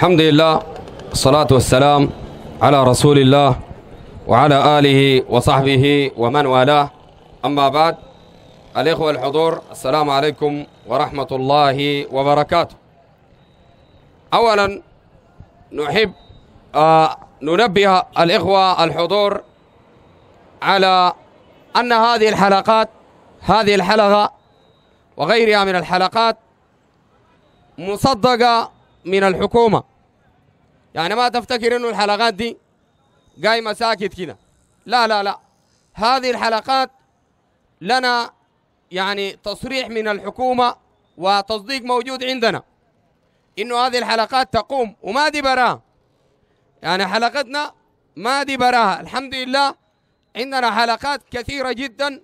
الحمد لله الصلاة والسلام على رسول الله وعلى آله وصحبه ومن والاه أما بعد الإخوة الحضور السلام عليكم ورحمة الله وبركاته أولا نحب آه ننبه الإخوة الحضور على أن هذه الحلقات هذه الحلقة وغيرها من الحلقات مصدقة من الحكومة يعني ما تفتكر انه الحلقات دي قايمة ساكت كده لا لا لا هذه الحلقات لنا يعني تصريح من الحكومة وتصديق موجود عندنا انه هذه الحلقات تقوم وما دي براها يعني حلقتنا ما دي براها الحمد لله عندنا حلقات كثيرة جدا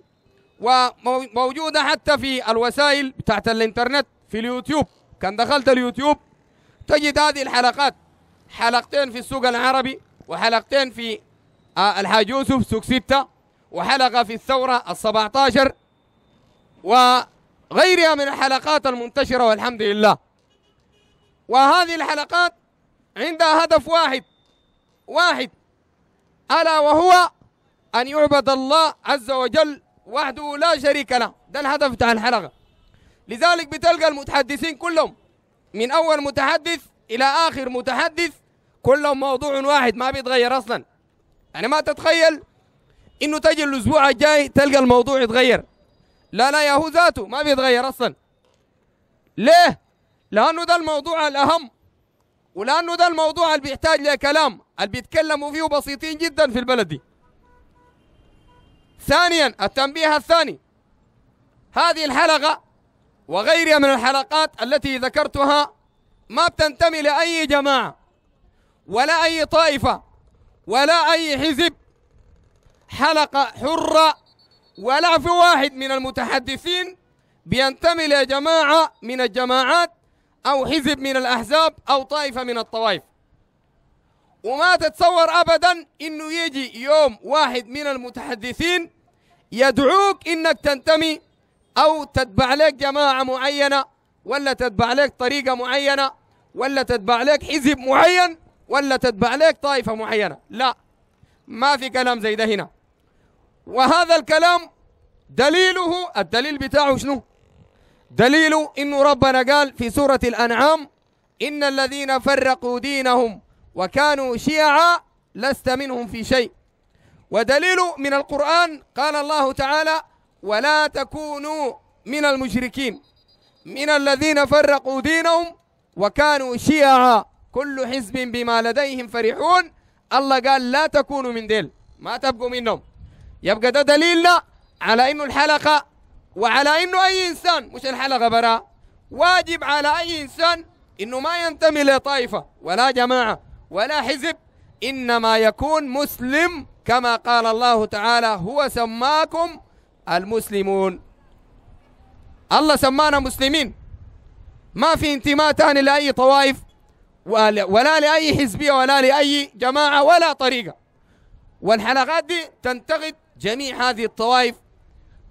وموجودة حتى في الوسائل بتاعت الانترنت في اليوتيوب كان دخلت اليوتيوب تجد هذه الحلقات حلقتين في السوق العربي وحلقتين في آه، الحاج يوسف سوق ستة وحلقة في الثورة السبعة عشر وغيرها من الحلقات المنتشرة والحمد لله وهذه الحلقات عندها هدف واحد واحد ألا وهو أن يعبد الله عز وجل وحده لا شريك له ده الهدف بتاع الحلقة لذلك بتلقى المتحدثين كلهم من أول متحدث إلى آخر متحدث كلهم موضوع واحد ما بيتغير أصلا يعني ما تتخيل إنه تجي الأسبوع الجاي تلقى الموضوع يتغير لا لا يا هو ذاته ما بيتغير أصلا ليه؟ لأنه ده الموضوع الأهم ولأنه ده الموضوع اللي بيحتاج لكلام اللي بيتكلموا فيه بسيطين جدا في البلد دي ثانيا التنبيه الثاني هذه الحلقة وغيرها من الحلقات التي ذكرتها ما بتنتمي لأي جماعة ولا أي طائفة ولا أي حزب حلقة حرة ولا في واحد من المتحدثين بينتمي لجماعة من الجماعات أو حزب من الأحزاب أو طائفة من الطوائف وما تتصور أبدا أنه يجي يوم واحد من المتحدثين يدعوك أنك تنتمي أو تتبع لك جماعة معينة ولا تتبع لك طريقة معينة ولا تتبع لك حزب معين ولا تتبع لك طائفة معينة لا ما في كلام زي ده هنا وهذا الكلام دليله الدليل بتاعه شنو دليله إنه ربنا قال في سورة الأنعام إن الذين فرقوا دينهم وكانوا شيعا لست منهم في شيء ودليل من القرآن قال الله تعالى ولا تكونوا من المشركين من الذين فرقوا دينهم وكانوا شيعا كل حزب بما لديهم فرحون الله قال لا تكونوا من ديل ما تبقوا منهم يبقى ده دليلنا على انه الحلقه وعلى انه اي انسان مش الحلقه برا واجب على اي انسان انه ما ينتمي لطائفه ولا جماعه ولا حزب انما يكون مسلم كما قال الله تعالى هو سماكم المسلمون الله سمانا مسلمين ما في انتماء تاني لأي طوائف ولا لأي حزبية ولا لأي جماعة ولا طريقة والحلقات دي تنتقد جميع هذه الطوائف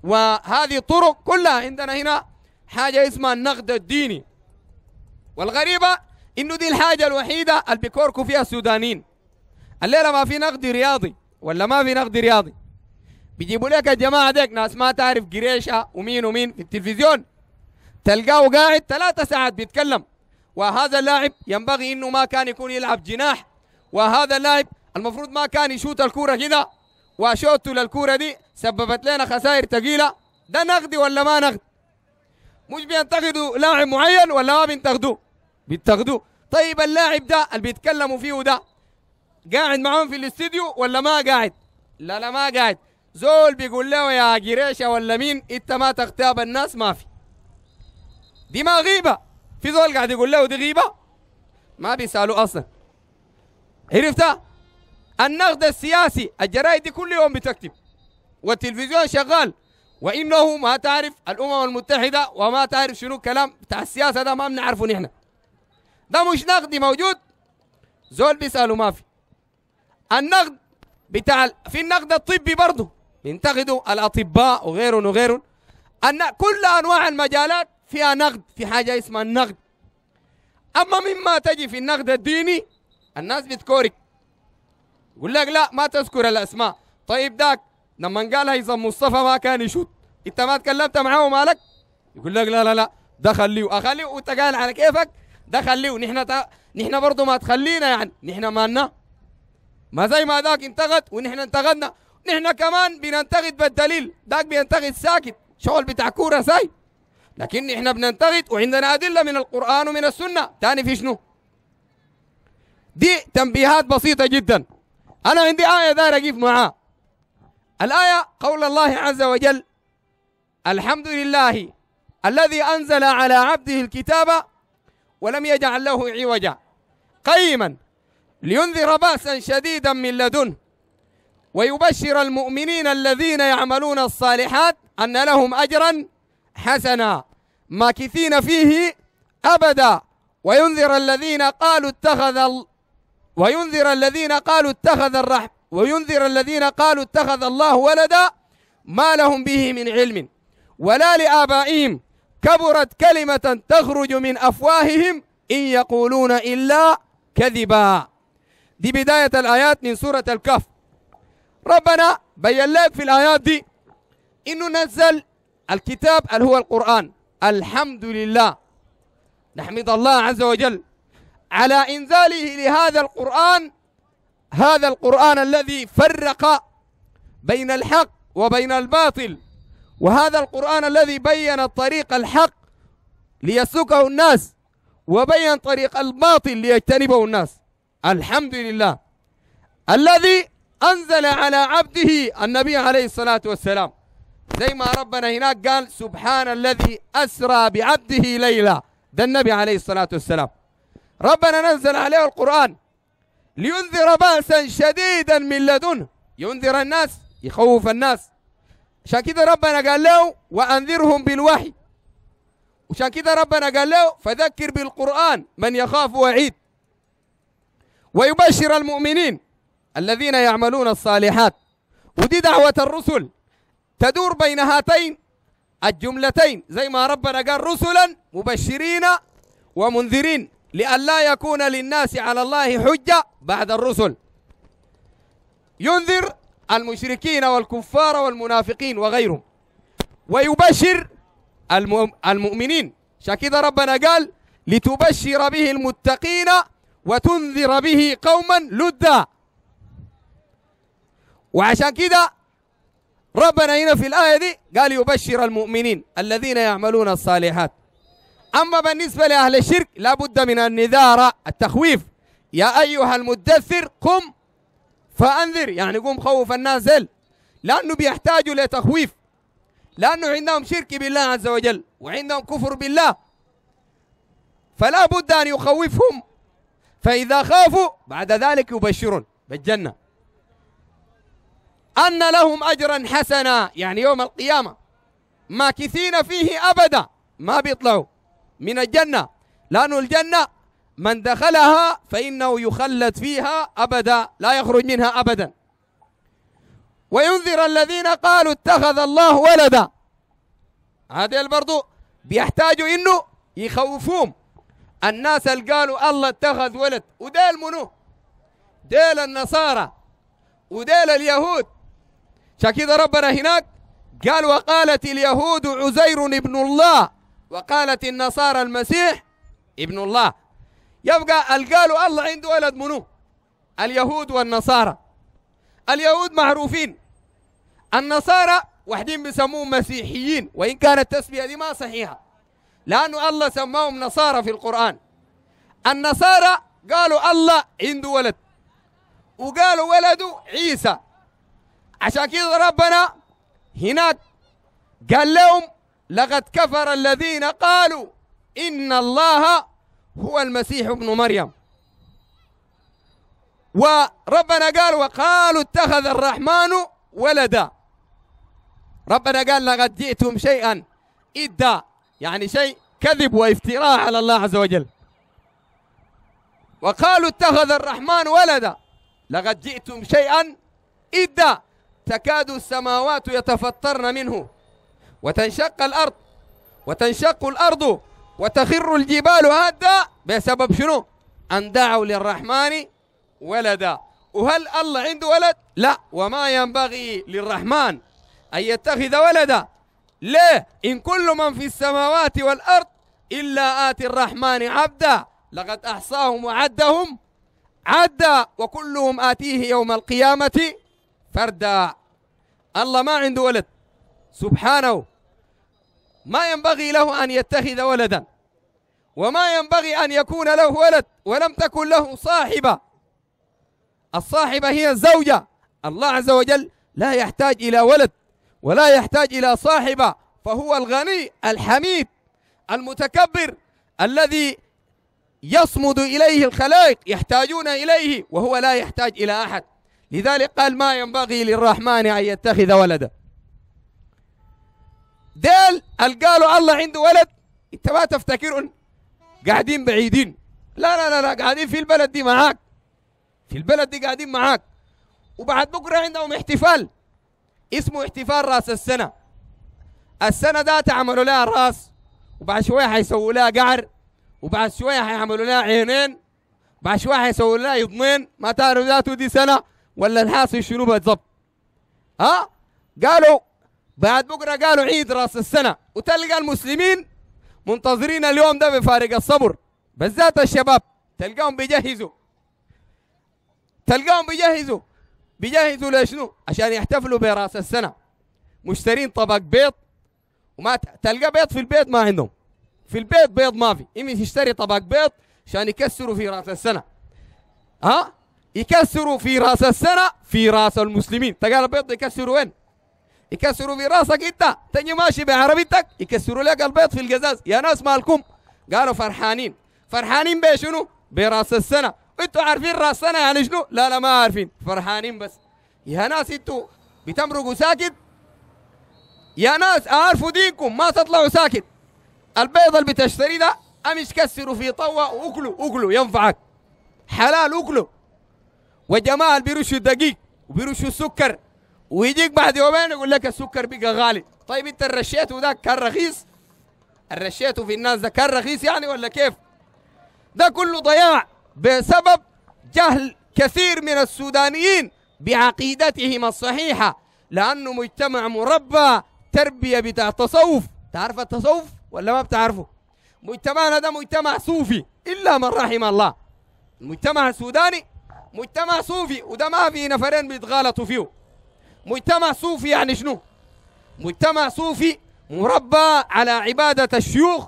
وهذه الطرق كلها عندنا هنا حاجة اسمها النقد الديني والغريبة إنه دي الحاجة الوحيدة اللي بيكوركوا فيها السودانيين الليلة ما في نقد رياضي ولا ما في نقد رياضي بيجيبوا لك الجماعه ديك ناس ما تعرف قريشه ومين ومين في التلفزيون تلقاه قاعد ثلاثة ساعات بيتكلم وهذا اللاعب ينبغي انه ما كان يكون يلعب جناح وهذا اللاعب المفروض ما كان يشوت الكوره كده وشوته للكوره دي سببت لنا خسائر ثقيله ده نقدي ولا ما نقد مش بينتقدوا لاعب معين ولا ما بينتقدوه بينتقدوه طيب اللاعب ده اللي بيتكلموا فيه ده قاعد معاهم في الاستديو ولا ما قاعد لا لا ما قاعد زول بيقول له يا قريشة ولا مين انت ما تغتاب الناس ما في دي ما غيبة في زول قاعد يقول له دي غيبة ما بيسألوا أصلا عرفتها النقد السياسي الجرائد دي كل يوم بتكتب والتلفزيون شغال وانه ما تعرف الامم المتحده وما تعرف شنو كلام بتاع السياسه ده ما بنعرفه نحن ده مش نقد موجود زول بيسالوا ما في النقد بتاع في النقد الطبي برضه ينتقدوا الأطباء وغيرهم وغيرهم أن كل أنواع المجالات فيها نقد في حاجة اسمها النقد أما مما تجي في النقد الديني الناس بتكورك يقول لك لا ما تذكر الأسماء طيب داك لما قال هيثم مصطفى ما كان يشوت انت ما تكلمت معاه مالك يقول لك لا لا لا ده خليه اخليه وانت قال على كيفك ده خليه ونحن تا... نحن برضه ما تخلينا يعني نحن مالنا ما زي ما ذاك انتقد ونحن انتقدنا نحن كمان بننتقد بالدليل داك بينتقد ساكت شغل بتاع كورة ساي لكن احنا بننتقد وعندنا أدلة من القرآن ومن السنة تاني في شنو دي تنبيهات بسيطة جدا أنا عندي آية داير أجيب معاه الآية قول الله عز وجل الحمد لله الذي أنزل على عبده الكتاب ولم يجعل له عوجا قيما لينذر بأسا شديدا من لدنه ويبشر المؤمنين الذين يعملون الصالحات أن لهم أجرا حسنا ماكثين فيه أبدا وينذر الذين قالوا اتخذ ال... وينذر الذين قالوا اتخذ الرحم وينذر الذين قالوا اتخذ الله ولدا ما لهم به من علم ولا لآبائهم كبرت كلمة تخرج من أفواههم إن يقولون إلا كذبا دي بداية الآيات من سورة الكهف ربنا بين لك في الآيات دي إنه نزل الكتاب اللي هو القرآن الحمد لله نحمد الله عز وجل على إنزاله لهذا القرآن هذا القرآن الذي فرق بين الحق وبين الباطل وهذا القرآن الذي بين الطريق الحق ليسلكه الناس وبين طريق الباطل ليجتنبه الناس الحمد لله الذي أنزل على عبده النبي عليه الصلاة والسلام زي ما ربنا هناك قال سبحان الذي أسرى بعبده ليلة ده النبي عليه الصلاة والسلام ربنا نزل عليه القرآن لينذر بأسا شديدا من لدنه ينذر الناس يخوف الناس عشان كده ربنا قال له وأنذرهم بالوحي عشان كده ربنا قال له فذكر بالقرآن من يخاف وعيد ويبشر المؤمنين الذين يعملون الصالحات ودي دعوة الرسل تدور بين هاتين الجملتين زي ما ربنا قال رسلا مبشرين ومنذرين لئلا يكون للناس على الله حجة بعد الرسل ينذر المشركين والكفار والمنافقين وغيرهم ويبشر المؤمنين شكذا ربنا قال لتبشر به المتقين وتنذر به قوما لدّا وعشان كده ربنا هنا في الآية دي قال يبشر المؤمنين الذين يعملون الصالحات أما بالنسبة لأهل الشرك لابد من النذارة التخويف يا أيها المدثر قم فأنذر يعني قم خوف الناس زل لأنه بيحتاجوا لتخويف لأنه عندهم شرك بالله عز وجل وعندهم كفر بالله فلا بد أن يخوفهم فإذا خافوا بعد ذلك يبشرون بالجنة أن لهم أجرا حسنا يعني يوم القيامة ماكثين فيه أبدا ما بيطلعوا من الجنة لأن الجنة من دخلها فإنه يخلد فيها أبدا لا يخرج منها أبدا وينذر الذين قالوا اتخذ الله ولدا هذا برضو بيحتاجوا إنه يخوفوهم الناس اللي قالوا الله اتخذ ولد وديل منو ديل النصارى وديل اليهود عشان كده ربنا هناك قال وقالت اليهود عزير ابن الله وقالت النصارى المسيح ابن الله يبقى قالوا الله عنده ولد منو اليهود والنصارى اليهود معروفين النصارى واحدين بيسموهم مسيحيين وان كانت التسميه دي ما صحيحه لانه الله سماهم نصارى في القران النصارى قالوا الله عنده ولد وقالوا ولده عيسى عشان كذا ربنا هناك قال لهم لقد كفر الذين قالوا إن الله هو المسيح ابن مريم وربنا قال وقالوا اتخذ الرحمن ولدا ربنا قال لقد جئتم شيئا إدا يعني شيء كذب وافتراء على الله عز وجل وقالوا اتخذ الرحمن ولدا لقد جئتم شيئا إدا تكاد السماوات يتفطرن منه وتنشق الأرض وتنشق الأرض وتخر الجبال هدا بسبب شنو؟ أن دعوا للرحمن ولدا وهل الله عنده ولد؟ لا وما ينبغي للرحمن أن يتخذ ولدا ليه؟ إن كل من في السماوات والأرض إلا آتي الرحمن عبدا لقد أحصاهم وعدهم عدا وكلهم آتيه يوم القيامة فردة الله ما عنده ولد سبحانه ما ينبغي له أن يتخذ ولدا وما ينبغي أن يكون له ولد ولم تكن له صاحبة الصاحبة هي الزوجة الله عز وجل لا يحتاج إلى ولد ولا يحتاج إلى صاحبة فهو الغني الحميد المتكبر الذي يصمد إليه الخلائق يحتاجون إليه وهو لا يحتاج إلى أحد لذلك قال ما ينبغي للرحمن أن يتخذ ولدا ديل قالوا الله عنده ولد انت ما تفتكرهم قاعدين بعيدين لا لا لا لا قاعدين في البلد دي معاك في البلد دي قاعدين معاك وبعد بكره عندهم احتفال اسمه احتفال راس السنه السنه ده تعملوا لها راس وبعد شويه حيسووا لها قعر وبعد شويه حيعملوا لها عينين بعد شويه حيسووا لها اثنين ما تعرف ذاته دي سنه ولا نحاس شنو بالضبط ها قالوا بعد بكره قالوا عيد راس السنه وتلقى المسلمين منتظرين اليوم ده بفارق الصبر بالذات الشباب تلقاهم بيجهزوا تلقاهم بيجهزوا بيجهزوا لشنو؟ عشان يحتفلوا براس السنه مشترين طبق بيض وما تلقى بيض في البيت ما عندهم في البيت بيض ما في يمشي يشتري طبق بيض عشان يكسروا في راس السنه ها يكسروا في راس السنة في راس المسلمين تقال البيض يكسروا وين يكسروا في راسك انت تجي ماشي بعربيتك يكسروا لك البيض في القزاز يا ناس مالكم قالوا فرحانين فرحانين بشنو براس السنة انتوا عارفين راس السنة يعني شنو لا لا ما عارفين فرحانين بس يا ناس انتوا بتمرقوا ساكت يا ناس عارفوا دينكم ما تطلعوا ساكت البيض اللي بتشتري ده امش كسروا في طوة واكلوا اكلوا ينفعك حلال اكلوا وجمال بيرشوا دقيق وبيرشوا سكر ويجيك بعد يومين يقول لك السكر بقى غالي طيب انت الرشيته ده كان رخيص الرشيته في الناس ده كان رخيص يعني ولا كيف ده كله ضياع بسبب جهل كثير من السودانيين بعقيدتهم الصحيحة لأنه مجتمع مربى تربية بتاع تصوف تعرف التصوف ولا ما بتعرفه مجتمعنا ده مجتمع صوفي إلا من رحم الله المجتمع السوداني مجتمع صوفي وده ما في نفرين بيتغالطوا فيه مجتمع صوفي يعني شنو مجتمع صوفي مربى على عبادة الشيوخ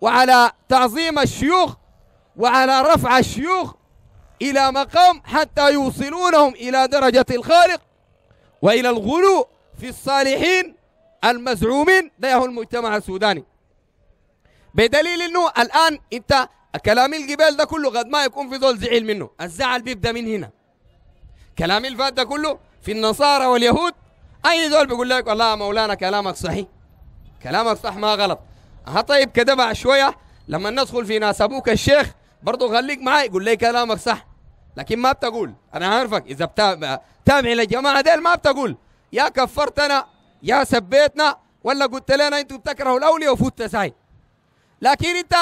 وعلى تعظيم الشيوخ وعلى رفع الشيوخ إلى مقام حتى يوصلونهم إلى درجة الخالق وإلى الغلو في الصالحين المزعومين ده هو المجتمع السوداني بدليل أنه الآن أنت كلام الجبال ده كله قد ما يكون في ذول زعل منه الزعل بيبدا من هنا كلام الفات ده كله في النصارى واليهود اي ذول بيقول لك والله مولانا كلامك صحيح كلامك صح ما غلط ها آه، طيب كده بعد شويه لما ندخل في ناس ابوك الشيخ برضه خليك معي يقول لي كلامك صح لكن ما بتقول انا عارفك اذا بتابع تابع للجماعه ديل ما بتقول يا كفرتنا يا سبيتنا ولا قلت لنا انتوا بتكرهوا الاولياء وفوت ساي لكن انت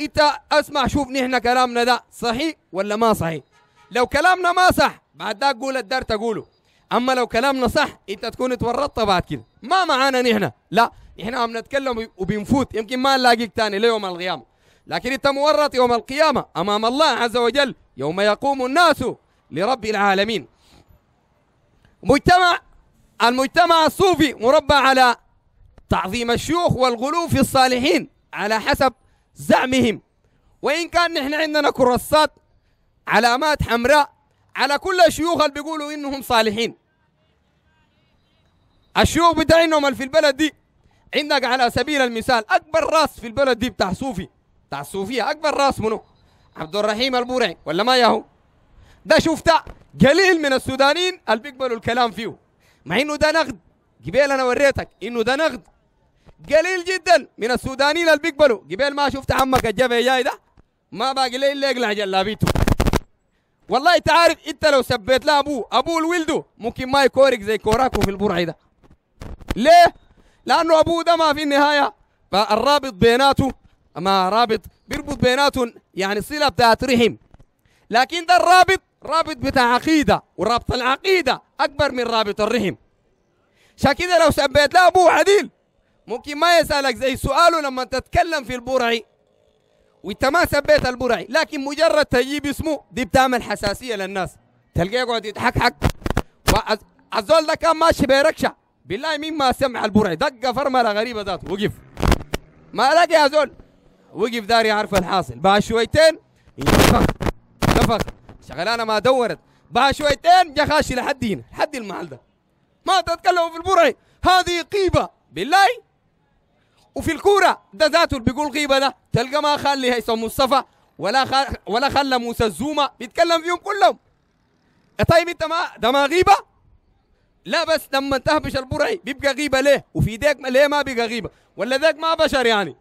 انت اسمع شوف نحن كلامنا ده صحيح ولا ما صحيح لو كلامنا ما صح بعد ذاك قول الدار تقوله اما لو كلامنا صح انت تكون اتورطت بعد كده ما معانا نحن لا نحن عم نتكلم وبنفوت يمكن ما نلاقيك تاني ليوم القيامه لكن انت مورط يوم القيامه امام الله عز وجل يوم يقوم الناس لرب العالمين مجتمع المجتمع الصوفي مربى على تعظيم الشيوخ والغلو في الصالحين على حسب زعمهم وإن كان نحن عندنا كراسات علامات حمراء على كل الشيوخ اللي بيقولوا إنهم صالحين الشيوخ بتاعهم في البلد دي عندك على سبيل المثال أكبر راس في البلد دي بتاع صوفي بتاع الصوفية أكبر راس منه عبد الرحيم البورعي ولا ما ياهو ده شفته قليل من السودانيين اللي بيقبلوا الكلام فيه مع إنه ده نقد قبيل أنا وريتك إنه ده نقد قليل جدا من السودانيين اللي بيقبلوا قبل ما شفت عمك الجبهه جاي ده ما باقي لي الا اقلع جلابيته والله انت عارف انت لو سبيت له ابوه ابوه لولده ممكن ما يكورك زي كوراكو في البرعي ده ليه؟ لانه ابوه ده ما في النهايه فالرابط بيناته ما رابط بيربط بيناته يعني صله بتاعت رحم لكن ده الرابط رابط بتاع عقيده ورابط العقيده اكبر من رابط الرحم عشان كده لو سبيت له ابوه عديل ممكن ما يسألك زي سؤاله لما تتكلم في البرعي وانت ما سبيت البرعي لكن مجرد تجيب اسمه دي بتعمل حساسية للناس تلقاه يقعد يتحكحك الزول ده كان ماشي بيركشة بالله مين ما سمع البرعي دقة فرملة غريبة ذاته وقف ما لقى يا زول وقف داري يعرف الحاصل بعد شويتين انتفخ انتفخ شغلانة ما دورت بعد شويتين جا خاشي لحد هنا لحد المحل ده ما تتكلموا في البرعي هذه قيبة بالله وفي الكوره ده ذاته اللي بيقول غيبه ده تلقى ما خلي هيثم مصطفى ولا خل... ولا خلى موسى الزومه بيتكلم فيهم كلهم طيب انت ما ده ما غيبه لا بس لما تهبش البرعي بيبقى غيبه ليه وفي ديك ليه ما بيبقى غيبه ولا ذاك ما بشر يعني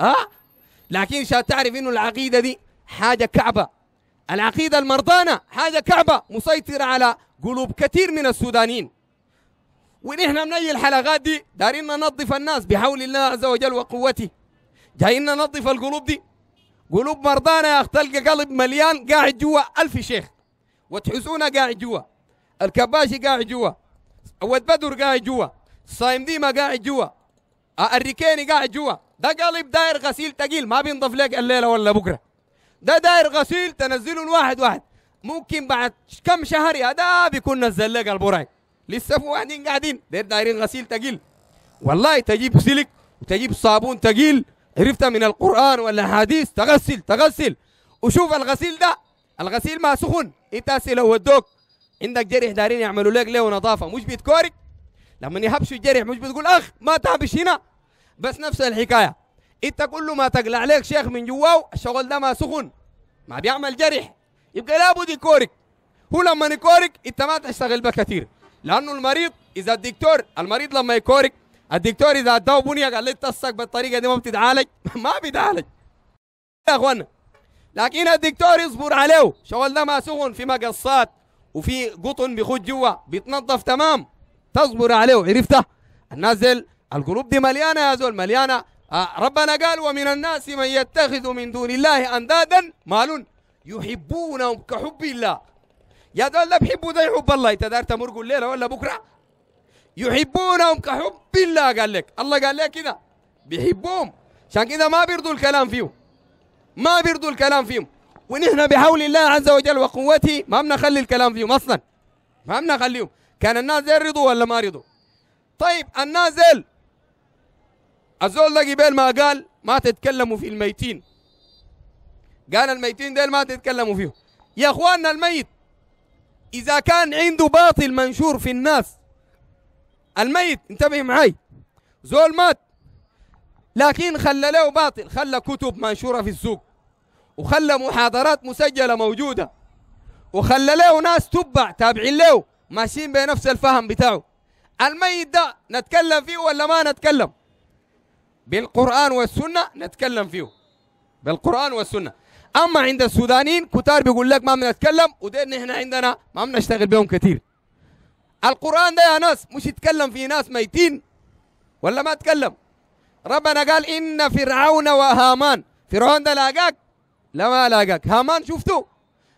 ها أه؟ لكن شا تعرف انه العقيده دي حاجه كعبه العقيده المرضانه حاجه كعبه مسيطره على قلوب كثير من السودانيين ونحن من أي الحلقات دي دارين ننظف الناس بحول الله عز وجل وقوته جايين ننظف القلوب دي قلوب مرضانا يا أخ تلقى قلب مليان قاعد جوا ألف شيخ وتحسونا قاعد جوا الكباشي قاعد جوا ود بدر قاعد جوا صايم ديما قاعد جوا آه، الركيني قاعد جوا ده قلب داير غسيل تقيل ما بينضف لك الليله ولا بكره ده داير غسيل تنزله الواحد واحد ممكن بعد كم شهر يا ده بيكون نزل لك البراي لسه في واحدين قاعدين دير دايرين غسيل تقيل والله تجيب سلك وتجيب صابون تقيل عرفت من القرآن ولا حديث تغسل تغسل وشوف الغسيل ده الغسيل ما سخن انت لو ودوك عندك جرح دارين يعملوا لك له نظافة مش بتكورك لما يهبشوا الجرح مش بتقول اخ ما تهبش هنا بس نفس الحكاية انت كل ما تقلع لك شيخ من جواه الشغل ده ما سخن ما بيعمل جرح يبقى لابد يكورك هو لما يكورك انت ما تشتغل بكثير لانه المريض اذا الدكتور المريض لما يكورك الدكتور اذا اداه بنيه قال لي تصك بالطريقه دي ما بتتعالج ما بيتعالج يا اخوانا لكن الدكتور يصبر عليه شغل ده ما سخن في مقصات وفي قطن بيخد جوا بيتنظف تمام تصبر عليه عرفته الناس دي القلوب دي مليانه يا زول مليانه آه، ربنا قال ومن الناس من يتخذ من دون الله اندادا مالون يحبونهم كحب الله يا دول اللي بيحبوا ده يحب الله انت دار قول الليله ولا بكره يحبونهم كحب الله قال لك الله قال لك كده بيحبوهم عشان كده ما بيرضوا الكلام فيهم ما بيرضوا الكلام فيهم ونحن بحول الله عز وجل وقوته ما بنخلي الكلام فيهم اصلا ما بنخليهم كان الناس زي رضوا ولا ما رضوا طيب الناس زي الزول ده قبل ما قال ما تتكلموا في الميتين قال الميتين ديل ما تتكلموا فيهم يا اخواننا الميت إذا كان عنده باطل منشور في الناس الميت انتبه معي زول مات لكن خلى له باطل خلى كتب منشورة في السوق وخلى محاضرات مسجلة موجودة وخلى له ناس تبع تابعين له ماشيين بنفس الفهم بتاعه الميت ده نتكلم فيه ولا ما نتكلم بالقرآن والسنة نتكلم فيه بالقرآن والسنة اما عند السودانيين كتار بيقول لك ما بنتكلم ودين احنا عندنا ما بنشتغل بهم كثير القران ده يا ناس مش يتكلم في ناس ميتين ولا ما اتكلم ربنا قال ان فرعون وهامان فرعون ده لاقاك لا ما لاقاك هامان شفته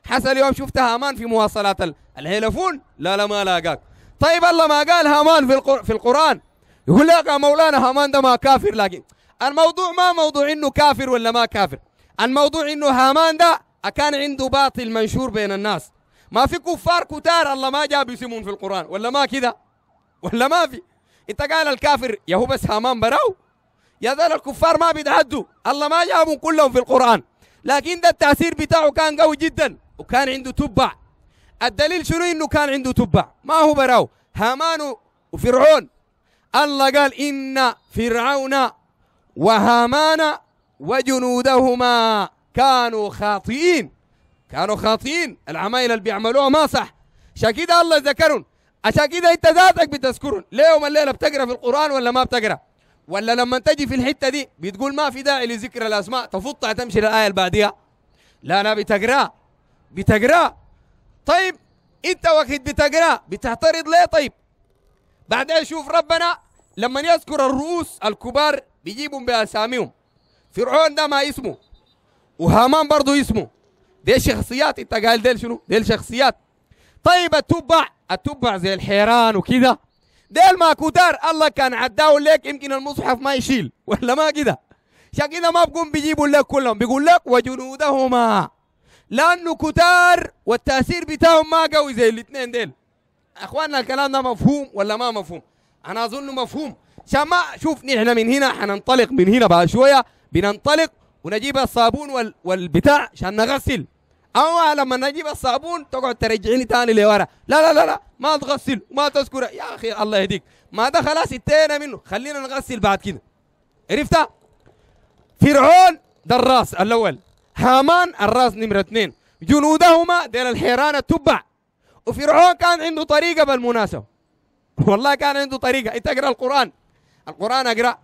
حصل اليوم شفت هامان في مواصلات الهيلفون لا لا ما لاقاك طيب الله ما قال هامان في في القران يقول لك يا مولانا هامان ده ما كافر لكن الموضوع ما موضوع انه كافر ولا ما كافر الموضوع انه هامان ده كان عنده باطل منشور بين الناس ما في كفار كتار الله ما جاب يسمون في القران ولا ما كذا ولا ما في انت قال الكافر يا هو بس هامان براو يا ذل الكفار ما بيتعدوا الله ما جابهم كلهم في القران لكن ده التاثير بتاعه كان قوي جدا وكان عنده تبع الدليل شنو انه كان عنده تبع ما هو براو هامان وفرعون الله قال ان فرعون وهامان وجنودهما كانوا خاطئين كانوا خاطئين العمايل اللي بيعملوها ما صح عشان كده الله ذكرهم عشان كده انت ذاتك بتذكرهم ليه يوم الليله بتقرا في القران ولا ما بتقرا ولا لما تجي في الحته دي بتقول ما في داعي لذكر الاسماء تفطها طيب تمشي للايه اللي بعديها لا انا بتقرا بتقرا طيب انت وقت بتقرا بتعترض ليه طيب بعدين شوف ربنا لما يذكر الرؤوس الكبار بيجيبهم باساميهم فرعون ده ما اسمه وهامان برضه اسمه دي شخصيات انت قال ديل شنو ديل شخصيات طيب التبع التبع زي الحيران وكذا ديل ما كتار الله كان عداهم ليك يمكن المصحف ما يشيل ولا ما كذا عشان كده ما بقوم بيجيبوا لك كلهم بيقول لك وجنودهما لانه كتار والتاثير بتاعهم ما قوي زي الاثنين ديل اخواننا الكلام ده مفهوم ولا ما مفهوم انا اظنه مفهوم عشان ما شوف نحن من هنا حننطلق من هنا بعد شويه بننطلق ونجيب الصابون والبتاع عشان نغسل اما لما نجيب الصابون تقعد ترجعيني تاني لورا لا لا لا لا ما تغسل ما تذكر يا اخي الله يهديك ما ده خلاص انتهينا منه خلينا نغسل بعد كده عرفتها فرعون ده الراس الاول هامان الراس نمره اثنين جنودهما ديل الحيران التبع وفرعون كان عنده طريقه بالمناسبه والله كان عنده طريقه انت اقرا القران القران اقرا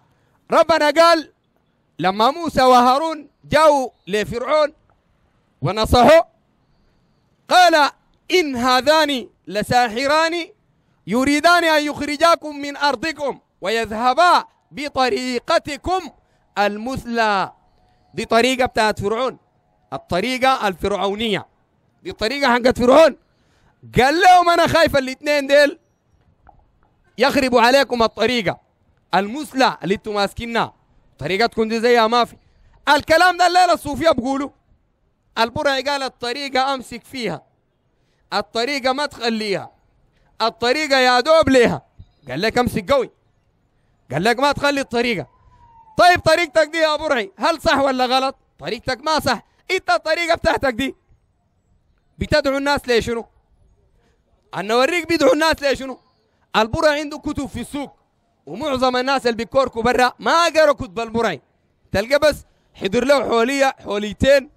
ربنا قال لما موسى وهارون جاءوا لفرعون ونصحوا قال إن هذان لساحران يريدان أن يخرجاكم من أرضكم ويذهبا بطريقتكم المثلى دي طريقة بتاعت فرعون الطريقة الفرعونية دي الطريقة حقت فرعون قال لهم أنا خايف الاثنين ديل يخربوا عليكم الطريقة المثلى اللي انتم ماسكينها طريقة دي زيها ما في الكلام ده الليلة الصوفية بيقولوا البرعي قال الطريقة أمسك فيها الطريقة ما تخليها الطريقة يا دوب ليها قال لك أمسك قوي قال لك ما تخلي الطريقة طيب طريقتك دي يا برعي هل صح ولا غلط طريقتك ما صح انت الطريقة بتاعتك دي بتدعو الناس لشنو انا اوريك بيدعو الناس لشنو البرع عنده كتب في السوق ومعظم الناس اللي بيكوركوا برا ما قروا كتب المراي تلقى بس حضر له حوليه حوليتين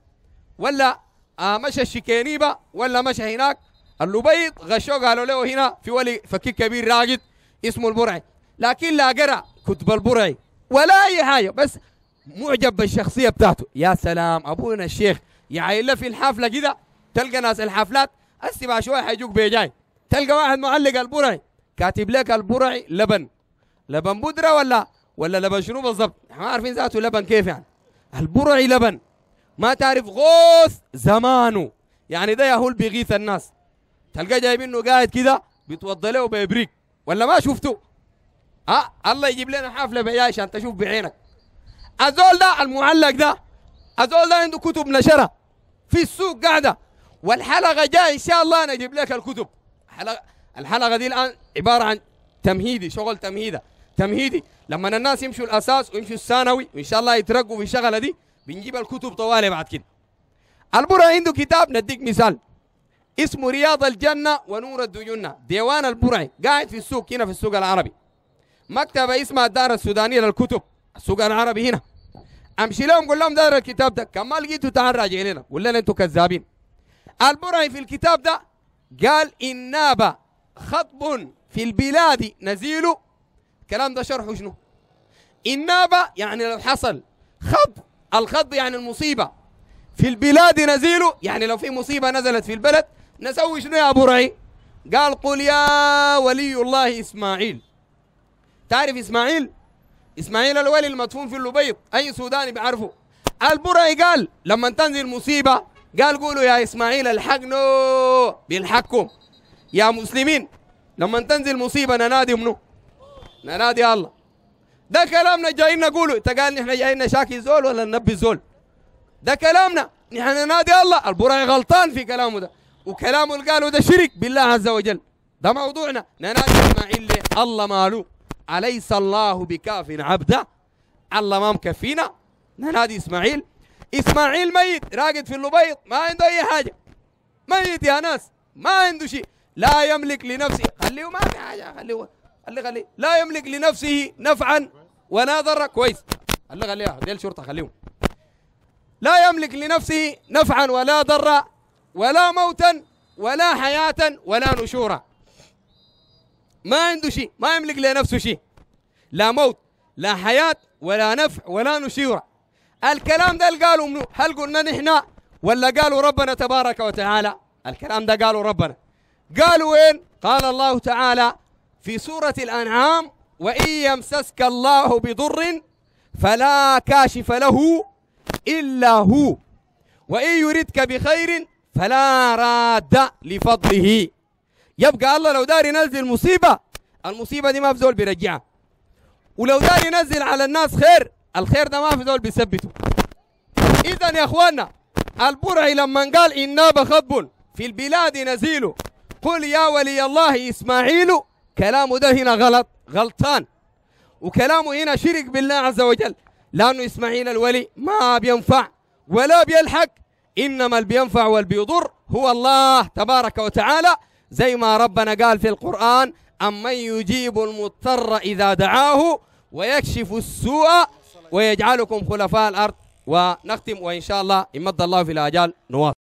ولا آه مشى الشكينيبه ولا مشى هناك اللبيض غشوه قالوا له هنا في ولي فكيك كبير راجد اسمه البرعي لكن لا قرا كتب البرعي ولا اي حاجه بس معجب بالشخصيه بتاعته يا سلام ابونا الشيخ يعني الا في الحفله كده تلقى ناس الحفلات السبع شويه حيجوك بيجاي تلقى واحد معلق البرعي كاتب لك البرعي لبن لبن بودره ولا ولا لبن شنو بالضبط احنا ما عارفين ذاته لبن كيف يعني البرعي لبن ما تعرف غوث زمانه يعني ده يهول بيغيث الناس تلقى جايبينه قاعد كده بيتوضى له وبيبريك ولا ما شفته ها أه؟ الله يجيب لنا حفله بعيا عشان تشوف بعينك الزول ده المعلق ده الزول ده عنده كتب نشرها في السوق قاعده والحلقه جايه ان شاء الله انا اجيب لك الكتب الحلقه الحلقه دي الان عباره عن تمهيدي شغل تمهيده تمهيدي لما الناس يمشوا الاساس ويمشوا الثانوي وان شاء الله يترقوا في الشغله دي بنجيب الكتب طوالي بعد كده البرا عنده كتاب نديك مثال اسمه رياض الجنه ونور الدجنه ديوان البرعي قاعد في السوق هنا في السوق العربي مكتبه اسمها الدار السودانيه للكتب السوق العربي هنا امشي لهم قول لهم دار الكتاب ده كما ما لقيته تعال راجع لنا قول لنا انتوا كذابين البرعي في الكتاب ده قال ان ناب خطب في البلاد نزيل الكلام ده شرحه شنو النابة يعني لو حصل خض الخض يعني المصيبة في البلاد نزيله يعني لو في مصيبة نزلت في البلد نسوي شنو يا أبو رعي قال قل يا ولي الله إسماعيل تعرف إسماعيل إسماعيل الولي المدفون في اللبيض أي سوداني بيعرفه البرعي قال لما تنزل مصيبة قال قولوا يا إسماعيل الحقنو بالحكم يا مسلمين لما تنزل مصيبة ننادي منه ننادي الله ده كلامنا جايين نقوله انت قال نحن جايين نشاكي زول ولا ننبي زول ده كلامنا نحن ننادي الله البراي غلطان في كلامه ده وكلامه اللي قاله ده شرك بالله عز وجل ده موضوعنا ننادي اسماعيل ليه الله ماله أليس الله بكاف عبده الله ما مكفينا ننادي اسماعيل اسماعيل ميت راقد في اللبيض ما عنده اي حاجه ميت يا ناس ما عنده شيء لا يملك لنفسه خليه ما في حاجه خليه اللغة لي لا يملك لنفسه نفعا ولا ضرا كويس اللغة لي دي الشرطة خليهم لا يملك لنفسه نفعا ولا ضرا ولا موتا ولا حياة ولا نشورا ما عنده شيء ما يملك لنفسه شيء لا موت لا حياة ولا نفع ولا نشورا الكلام ده قالوا منو؟ هل قلنا نحن ولا قالوا ربنا تبارك وتعالى الكلام ده قالوا ربنا قالوا وين قال الله تعالى في سورة الأنعام وإن يمسسك الله بضر فلا كاشف له إلا هو وإن يردك بخير فلا راد لفضله يبقى الله لو دار ينزل مصيبة المصيبة دي ما في زول بيرجعها ولو دار ينزل على الناس خير الخير ده ما في زول بيثبته إذا يا أخوانا البرعي لما قال إنا بخب في البلاد نزيل قل يا ولي الله إسماعيل كلامه ده هنا غلط غلطان وكلامه هنا شرك بالله عز وجل لأنه إسماعيل الولي ما بينفع ولا بيلحق إنما اللي بينفع والبيضر هو الله تبارك وتعالى زي ما ربنا قال في القرآن أمن يجيب المضطر إذا دعاه ويكشف السوء ويجعلكم خلفاء الأرض ونختم وإن شاء الله إمد الله في الآجال نواصل